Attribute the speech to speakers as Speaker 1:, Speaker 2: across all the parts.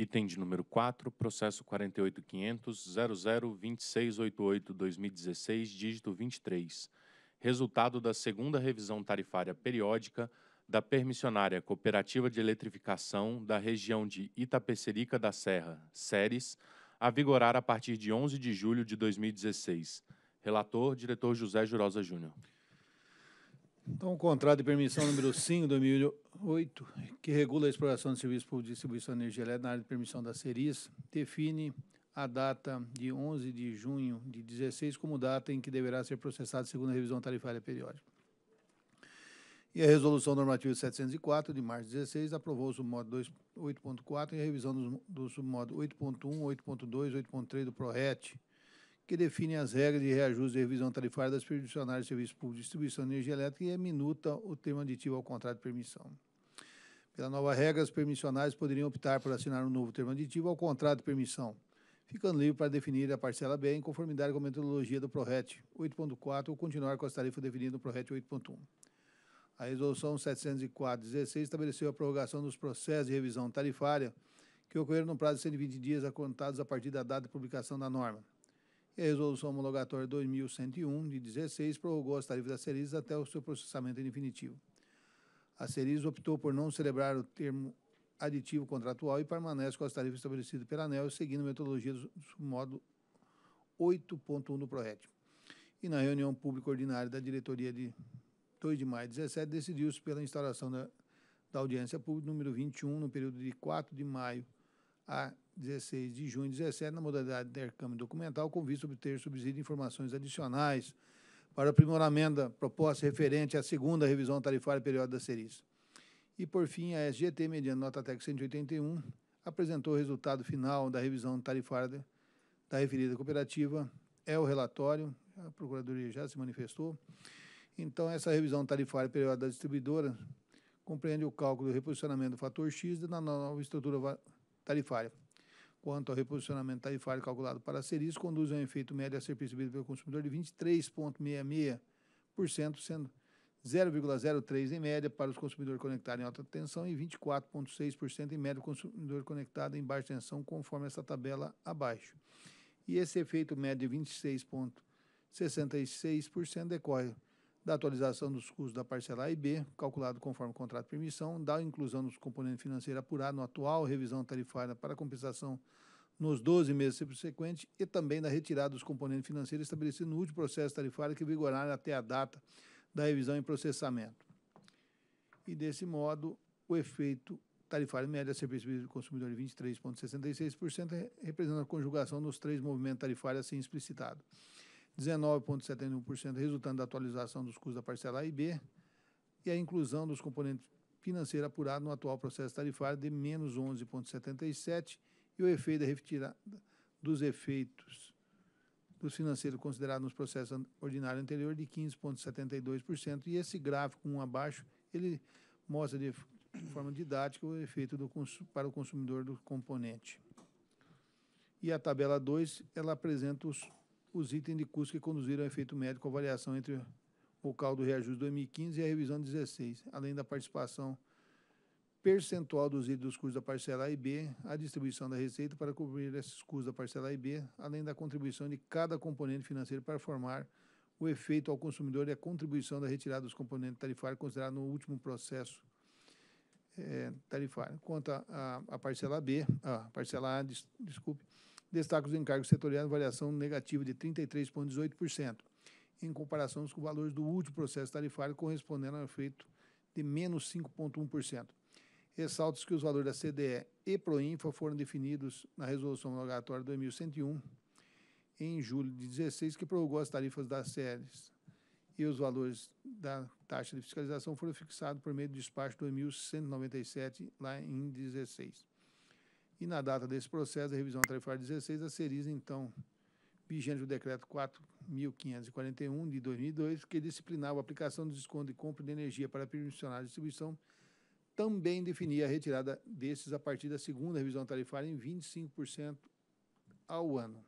Speaker 1: Item de número 4, processo 48.500.002688-2016, dígito 23. Resultado da segunda revisão tarifária periódica da permissionária Cooperativa de Eletrificação da região de Itapecerica da Serra, SERES, a vigorar a partir de 11 de julho de 2016. Relator, diretor José Jurosa Júnior.
Speaker 2: Então, o contrato de permissão número 5, 2008, que regula a exploração de serviços por distribuição de energia elétrica na área de permissão da Ceris, define a data de 11 de junho de 16 como data em que deverá ser processado segundo a revisão tarifária periódica. E a resolução normativa 704 de março de 16 aprovou o submodo 8.4 e a revisão do, do submodo 8.1, 8.2, 8.3 do PROET, que define as regras de reajuste e revisão tarifária das perdicionárias de serviços públicos de distribuição de energia elétrica e minuta o termo aditivo ao contrato de permissão. Pela nova regra, as permissionários poderiam optar por assinar um novo termo aditivo ao contrato de permissão, ficando livre para definir a parcela B em conformidade com a metodologia do PRORET 8.4 ou continuar com as tarifas definidas no PRORET 8.1. A Resolução 704-16 estabeleceu a prorrogação dos processos de revisão tarifária que ocorreram no prazo de 120 dias contados a partir da data de publicação da norma. E a Resolução Homologatória 2101, de 16, prorrogou as tarifas da ceres até o seu processamento definitivo. A ceres optou por não celebrar o termo aditivo contratual e permanece com as tarifas estabelecidas pela ANEL, seguindo a metodologia do módulo 8.1 do PROET. E na reunião pública ordinária da diretoria de 2 de maio de 2017, decidiu-se pela instauração da, da audiência pública número 21, no período de 4 de maio a 16 de junho de 2017, na modalidade de intercâmbio documental, com vista obter subsídio de informações adicionais para aprimoramento da proposta referente à segunda revisão tarifária periódica da Ceris. E, por fim, a SGT, mediante nota TEC 181, apresentou o resultado final da revisão tarifária da referida cooperativa. É o relatório, a Procuradoria já se manifestou. Então, essa revisão tarifária periódica da distribuidora compreende o cálculo do reposicionamento do fator X na nova estrutura tarifária quanto ao reposicionamento tarifário calculado para ser isso, conduz a um efeito médio a ser percebido pelo consumidor de 23,66%, sendo 0,03% em média para os consumidores conectados em alta tensão e 24,6% em média para o consumidor conectado em baixa tensão, conforme essa tabela abaixo. E esse efeito médio de 26,66% decorre da atualização dos custos da parcela A e B, calculado conforme o contrato de permissão, da inclusão dos componentes financeiros apurados no atual revisão tarifária para compensação nos 12 meses subsequentes e também da retirada dos componentes financeiros estabelecidos no último processo tarifário que vigoraram até a data da revisão em processamento. E, desse modo, o efeito tarifário médio a ser percebido do consumidor de 23,66% representa a conjugação dos três movimentos tarifários assim explicitados. 19,71% resultando da atualização dos custos da parcela A e B e a inclusão dos componentes financeiros apurados no atual processo tarifário de menos 11,77% e o efeito da retirada dos efeitos dos financeiros considerados nos processos ordinários anterior de 15,72%. E esse gráfico, um abaixo, ele mostra de forma didática o efeito do, para o consumidor do componente. E a tabela 2, ela apresenta os os itens de custo que conduziram ao efeito médico, avaliação entre o caldo reajuste 2015 e a revisão 16, além da participação percentual dos itens dos custos da parcela A e B, a distribuição da receita para cobrir esses custos da parcela A e B, além da contribuição de cada componente financeiro para formar o efeito ao consumidor e a contribuição da retirada dos componentes tarifários considerado no último processo é, tarifário. Quanto à parcela B, a ah, parcela A, des, desculpe, destaca os encargos setoriais variação negativa de 33,18%, em comparação com os valores do último processo tarifário, correspondendo a um efeito de menos 5,1%. Ressalta-se que os valores da CDE e Proinfa foram definidos na Resolução Rogatória 2101, em julho de 16, que prorrogou as tarifas das séries e os valores da taxa de fiscalização foram fixados por meio do despacho 2197, lá em 16. E na data desse processo, a revisão tarifária 16, a Serisa, então, vigente o decreto 4.541 de 2002, que disciplinava a aplicação do desconto de compra de energia para permissionários de distribuição, também definia a retirada desses a partir da segunda revisão tarifária em 25% ao ano.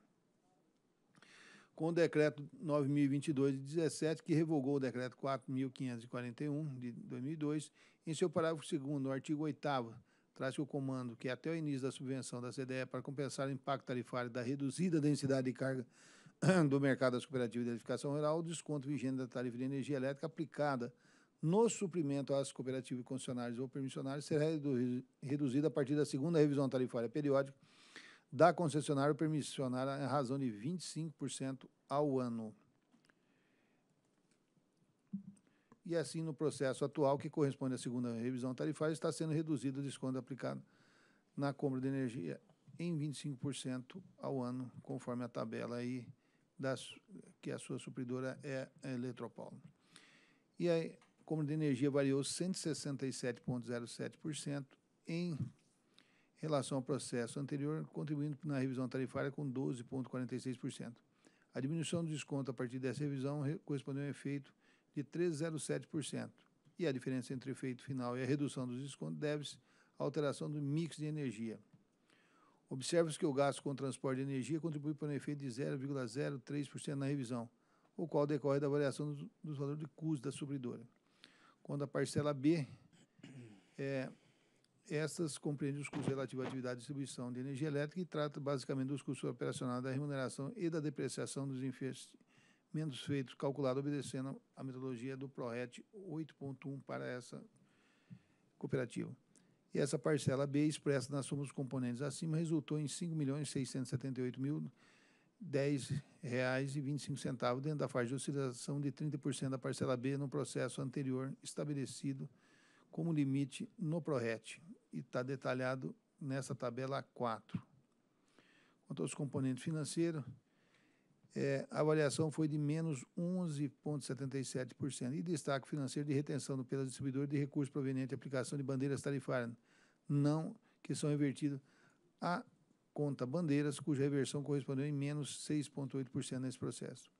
Speaker 2: Com o decreto 9022 de 17, que revogou o decreto 4541 de 2002, em seu parágrafo 2 no artigo 8 traz que o comando, que é até o início da subvenção da CDE para compensar o impacto tarifário da reduzida densidade de carga do mercado das cooperativas de edificação rural, o desconto vigente da tarifa de energia elétrica aplicada no suprimento às cooperativas concessionárias ou permissionárias será reduzido a partir da segunda revisão tarifária periódica da concessionária ou permissionária em razão de 25% ao ano. e é assim no processo atual, que corresponde à segunda revisão tarifária, está sendo reduzido o desconto aplicado na compra de energia em 25% ao ano, conforme a tabela aí das, que a sua supridora é a Eletropaulo. E a compra de energia variou 167,07% em relação ao processo anterior, contribuindo na revisão tarifária com 12,46%. A diminuição do desconto a partir dessa revisão correspondeu a um efeito de 3,07%. E a diferença entre o efeito final e a redução dos descontos deve-se à alteração do mix de energia. observe se que o gasto com transporte de energia contribui para um efeito de 0,03% na revisão, o qual decorre da variação dos, dos valores de custo da supridora. Quando a parcela B, é, estas compreendem os custos relativos à atividade de distribuição de energia elétrica e trata basicamente dos custos operacionais da remuneração e da depreciação dos investimentos menos feitos calculado obedecendo a metodologia do PROET 8.1 para essa cooperativa. E essa parcela B, expressa na soma dos componentes acima, resultou em R$ 5.678.010,25 dentro da faixa de oscilação de 30% da parcela B no processo anterior estabelecido como limite no PRORET e está detalhado nessa tabela 4. Quanto aos componentes financeiros, é, a avaliação foi de menos 11,77%. E destaque financeiro de retenção do pela distribuidor de recursos provenientes de aplicação de bandeiras tarifárias, não que são revertidos à conta bandeiras, cuja reversão correspondeu em menos 6,8% nesse processo.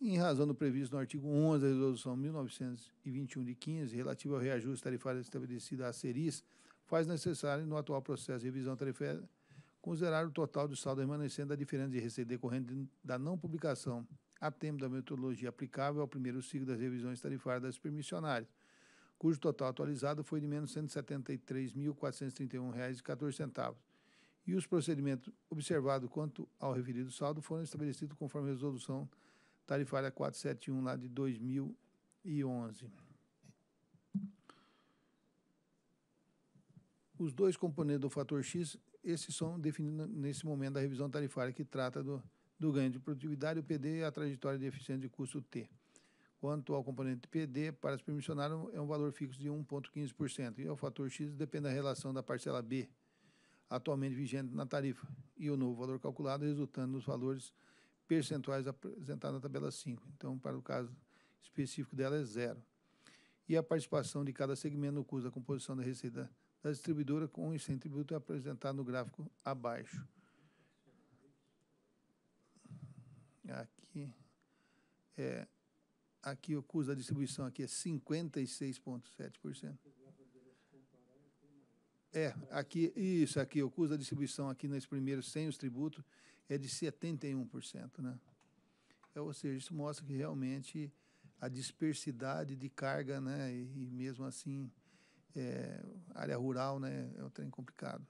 Speaker 2: Em razão do previsto no artigo 11 da Resolução 1921 de 15, relativo ao reajuste tarifário estabelecido à CERIS, faz necessário, no atual processo de revisão tarifária, considerar o total do saldo remanescente da diferença de receita decorrente da não publicação a tempo da metodologia aplicável ao primeiro ciclo das revisões tarifárias das permissionárias, cujo total atualizado foi de menos R$ 173.431,14. E os procedimentos observados quanto ao referido saldo foram estabelecidos conforme a resolução tarifária 471 lá de 2011. Os dois componentes do fator X esses são definidos nesse momento da revisão tarifária que trata do, do ganho de produtividade, o PD e a trajetória de eficiência de custo T. Quanto ao componente PD, para se permissionar, é um valor fixo de 1,15%, e ao fator X depende da relação da parcela B, atualmente vigente na tarifa, e o novo valor calculado resultando nos valores percentuais apresentados na tabela 5. Então, para o caso específico dela, é zero. E a participação de cada segmento no custo da composição da receita da distribuidora com e sem tributo apresentado no gráfico abaixo. Aqui, é, aqui o custo da distribuição aqui é 56,7%. É, aqui, isso, aqui, o custo da distribuição aqui nesse primeiro, sem os tributos, é de 71%, né? É, ou seja, isso mostra que realmente a dispersidade de carga, né, e, e mesmo assim é, área rural, né? É um trem complicado.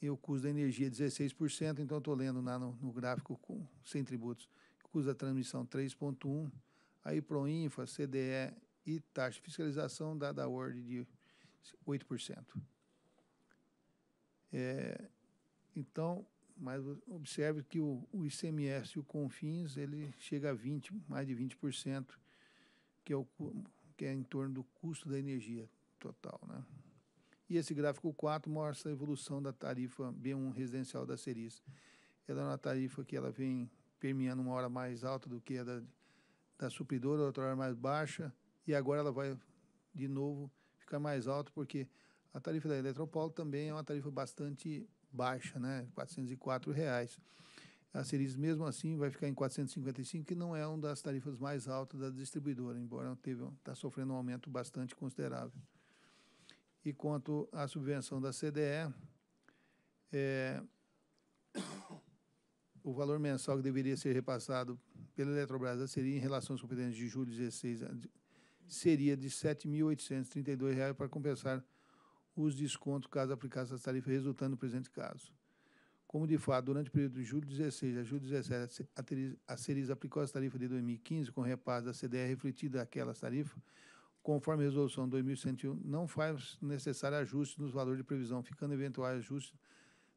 Speaker 2: E o custo da energia é 16%, então estou lendo lá no, no, gráfico com, sem tributos. O custo da transmissão 3,1%. Aí Proinfa, CDE e taxa de fiscalização dá da ordem de 8%. É, então, mas observe que o, o ICMS e o CONFINS, ele chega a 20, mais de 20%, que é, o, que é em torno do custo da energia total. Né? E esse gráfico 4 mostra a evolução da tarifa B1 residencial da Ceris. Ela é uma tarifa que ela vem permeando uma hora mais alta do que a da, da supridora, outra hora mais baixa, e agora ela vai de novo ficar mais alta, porque a tarifa da Eletropolo também é uma tarifa bastante baixa, né? R$ reais. A Ceris mesmo assim, vai ficar em 455, que não é uma das tarifas mais altas da distribuidora, embora esteja tá sofrendo um aumento bastante considerável. E quanto à subvenção da CDE, é, o valor mensal que deveria ser repassado pela Eletrobras da Seria em relação aos competentes de julho 16 seria de R$ 7.832 para compensar os descontos caso aplicasse as tarifas resultando no presente caso. Como de fato, durante o período de julho 16 a julho 17, a Ceres aplicou as tarifas de 2015 com repasse da CDE refletida aquelas tarifas, conforme a resolução 2101, não faz necessário ajuste nos valores de previsão, ficando eventuais ajustes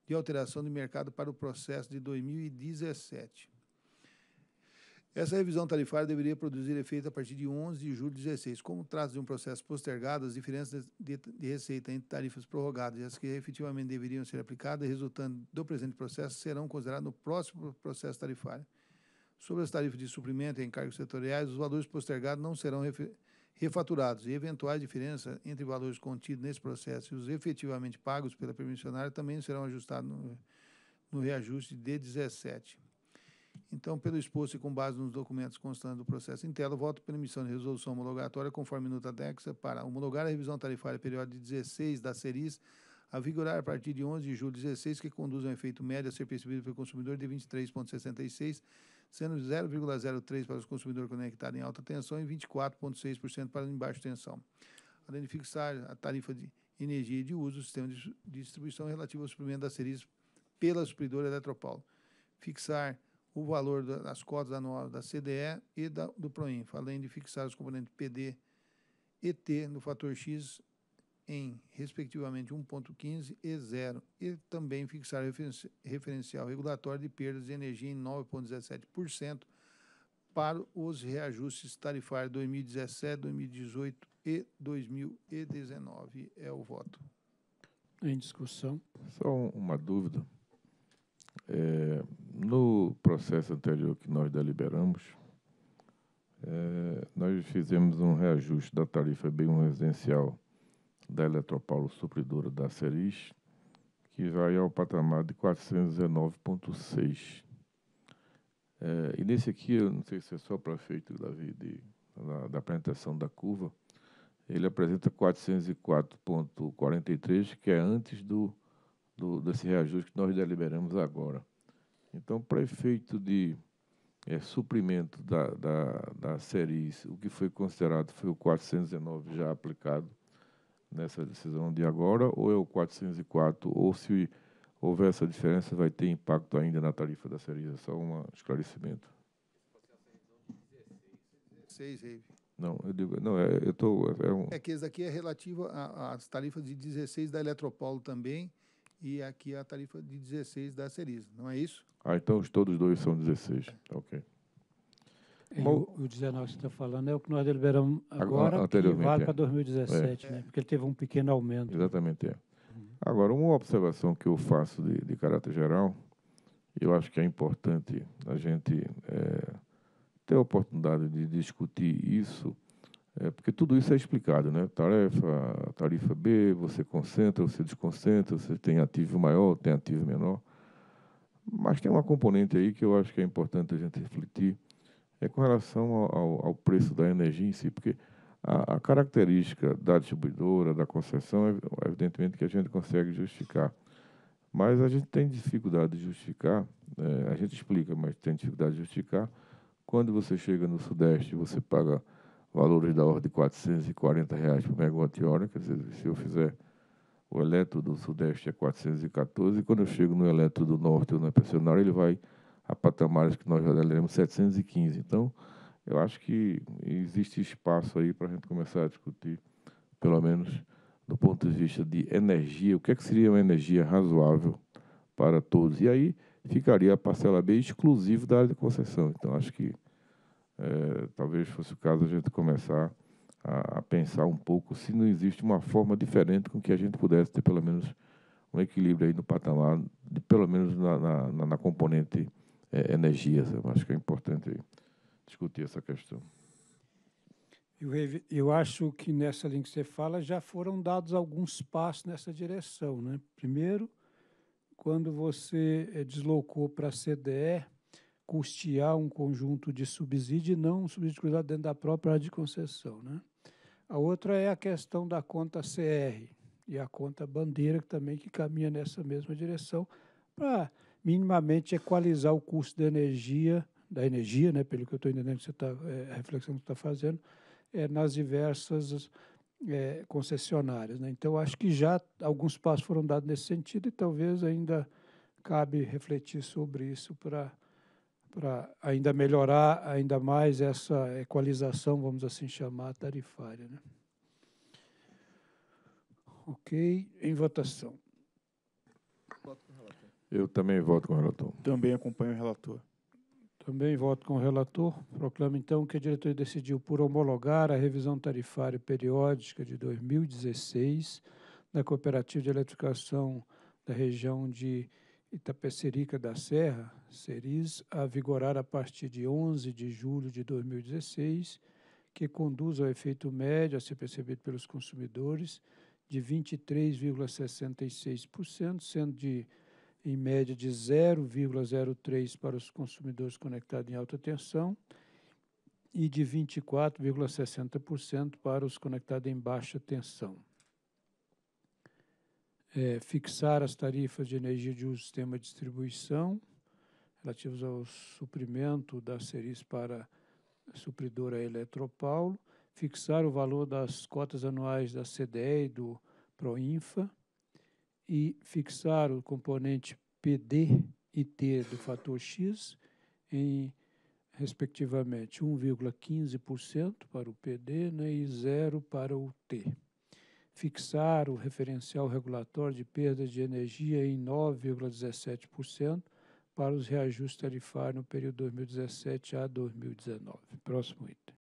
Speaker 2: de alteração de mercado para o processo de 2017. Essa revisão tarifária deveria produzir efeito a partir de 11 de julho de 16. Como trata de um processo postergado, as diferenças de, de receita entre tarifas prorrogadas e as que efetivamente deveriam ser aplicadas, resultando do presente processo, serão consideradas no próximo processo tarifário. Sobre as tarifas de suprimento e encargos setoriais, os valores postergados não serão referidos refaturados e eventuais diferenças entre valores contidos nesse processo e os efetivamente pagos pela permissionária também serão ajustados no, no reajuste de 17. Então, pelo exposto e com base nos documentos constantes do processo tela, voto pela emissão de resolução homologatória conforme minuta Dexa para homologar a revisão tarifária periódica de 16 da CERIS a vigorar a partir de 11 de julho de 16, que conduz a um efeito médio a ser percebido pelo consumidor de 23,66 sendo 0,03% para os consumidores conectados em alta tensão e 24,6% para em baixa tensão. Além de fixar a tarifa de energia e de uso do sistema de distribuição é relativo ao suprimento das ceris pela supridora Eletropaulo. Fixar o valor das cotas anuais da CDE e da, do PROINF, além de fixar os componentes PD e T no fator X em, respectivamente, 1,15 e 0, e também fixar referencial regulatório de perdas de energia em 9,17% para os reajustes tarifários 2017, 2018 e 2019. É o voto.
Speaker 3: Em discussão.
Speaker 1: Só uma dúvida. É, no processo anterior que nós deliberamos, é, nós fizemos um reajuste da tarifa B1 residencial da Eletropaulo Supridora da Ceris, que vai ao patamar de 419,6. É, e nesse aqui, eu não sei se é só para efeito Davi, da, da apresentação da curva, ele apresenta 404,43, que é antes do, do, desse reajuste que nós deliberamos agora. Então, para efeito de é, suprimento da, da, da Ceris, o que foi considerado foi o 419 já aplicado nessa decisão de agora, ou é o 404, ou se houver essa diferença, vai ter impacto ainda na tarifa da cerisa Só um esclarecimento. Não, eu digo, não, é, eu tô, é, um...
Speaker 2: é que esse aqui é relativo às tarifas de 16 da Eletropolo também, e aqui é a tarifa de 16 da cerisa não é isso?
Speaker 1: Ah, então todos dois são 16, é. ok.
Speaker 3: É, o, o 19 que você está falando é o que nós deliberamos agora, que vale é. para 2017, é. né?
Speaker 1: porque ele teve um pequeno aumento. Né? Exatamente, é. Uhum. Agora, uma observação que eu faço de, de, caráter geral, eu acho que é importante a gente é, ter a oportunidade de discutir isso, é, porque tudo isso é explicado, né? Tarefa, tarifa B, você concentra, você desconcentra, você tem ativo maior, tem ativo menor. Mas tem uma componente aí que eu acho que é importante a gente refletir, é com relação ao, ao preço da energia em si, porque a, a, característica da distribuidora, da concessão, é, evidentemente que a gente consegue justificar. Mas a gente tem dificuldade de justificar, é, a gente explica, mas tem dificuldade de justificar. Quando você chega no Sudeste, você paga valores da ordem de 440 reais por megawatt-hora, quer dizer, se eu fizer o eletro do Sudeste é 414, e quando eu chego no eletro do Norte ou na Pensionária, ele vai a patamares que nós já leremos 715. Então, eu acho que existe espaço aí para a gente começar a discutir, pelo menos do ponto de vista de energia, o que, é que seria uma energia razoável para todos. E aí ficaria a parcela B exclusiva da área de concessão. Então, acho que é, talvez fosse o caso a gente começar a, a, pensar um pouco se não existe uma forma diferente com que a gente pudesse ter pelo menos um equilíbrio aí no patamar, de, pelo menos na, na, na componente é, é Eu acho que é importante discutir essa questão.
Speaker 3: Eu, eu acho que nessa linha que você fala já foram dados alguns passos nessa direção. Né? Primeiro, quando você eh, deslocou para a CDE, custear um conjunto de subsídio e não um subsídio cruzado dentro da própria área de concessão. Né? A outra é a questão da conta CR e a conta bandeira, que também que caminha nessa mesma direção, para minimamente equalizar o custo da energia, da energia, né, pelo que eu estou entendendo você tá, é, a reflexão que você está fazendo, é, nas diversas é, concessionárias. Né? Então, acho que já alguns passos foram dados nesse sentido e talvez ainda cabe refletir sobre isso para para ainda melhorar ainda mais essa equalização, vamos assim chamar, tarifária. Né? Ok, em votação.
Speaker 1: Eu também voto com o relator. Também acompanho o relator.
Speaker 3: Também voto com o relator. Proclamo, então, que a diretoria decidiu por homologar a revisão tarifária periódica de 2016 da Cooperativa de Eletrificação da região de Itapecerica da Serra, Ceris, a vigorar a partir de 11 de julho de 2016, que conduz ao efeito médio a ser percebido pelos consumidores de 23,66%, sendo de em média de 0,03 para os consumidores conectados em alta tensão e de 24,60% para os conectados em baixa tensão. É, fixar as tarifas de energia de uso do sistema de distribuição relativas ao suprimento da Ceris para a supridora Eletropaulo, fixar o valor das cotas anuais da CDE e do Proinfa, e fixar o componente PD e T do fator X em, respectivamente, 1,15% para o PD né, e zero para o T. Fixar o referencial regulatório de perda de energia em 9,17% para os reajustes tarifários no período 2017 a 2019. Próximo item.